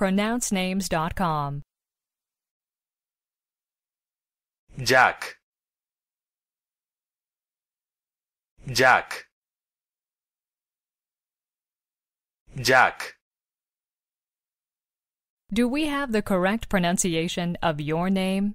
pronouncenames.com. Jack Jack Jack Do we have the correct pronunciation of your name?